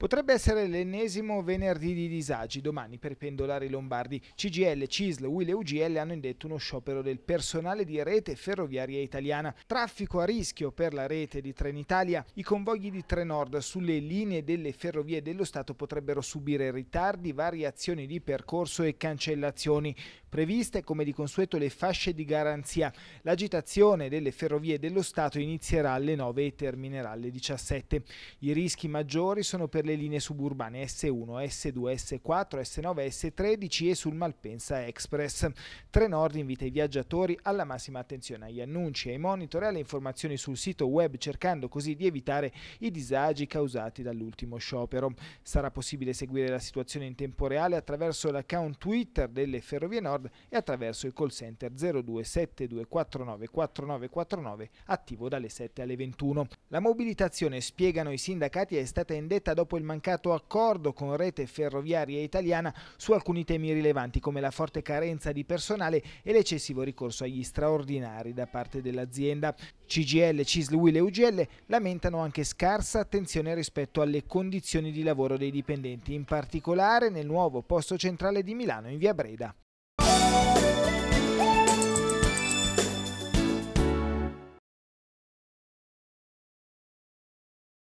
Potrebbe essere l'ennesimo venerdì di disagi domani per i pendolari lombardi. CGL, CISL, UIL e UGL hanno indetto uno sciopero del personale di rete ferroviaria italiana. Traffico a rischio per la rete di Trenitalia. I convogli di Trenord sulle linee delle ferrovie dello Stato potrebbero subire ritardi, variazioni di percorso e cancellazioni. Previste come di consueto le fasce di garanzia. L'agitazione delle ferrovie dello Stato inizierà alle 9 e terminerà alle 17. I rischi maggiori sono per le le linee suburbane S1, S2, S4, S9, S13 e sul Malpensa Express. Trenord invita i viaggiatori alla massima attenzione agli annunci, ai monitor e alle informazioni sul sito web cercando così di evitare i disagi causati dall'ultimo sciopero. Sarà possibile seguire la situazione in tempo reale attraverso l'account Twitter delle Ferrovie Nord e attraverso il call center 0272494949 attivo dalle 7 alle 21. La mobilitazione, spiegano i sindacati, è stata indetta dopo il il mancato accordo con Rete Ferroviaria Italiana su alcuni temi rilevanti come la forte carenza di personale e l'eccessivo ricorso agli straordinari da parte dell'azienda. CGL, CISLUIL e UGL lamentano anche scarsa attenzione rispetto alle condizioni di lavoro dei dipendenti, in particolare nel nuovo posto centrale di Milano in via Breda.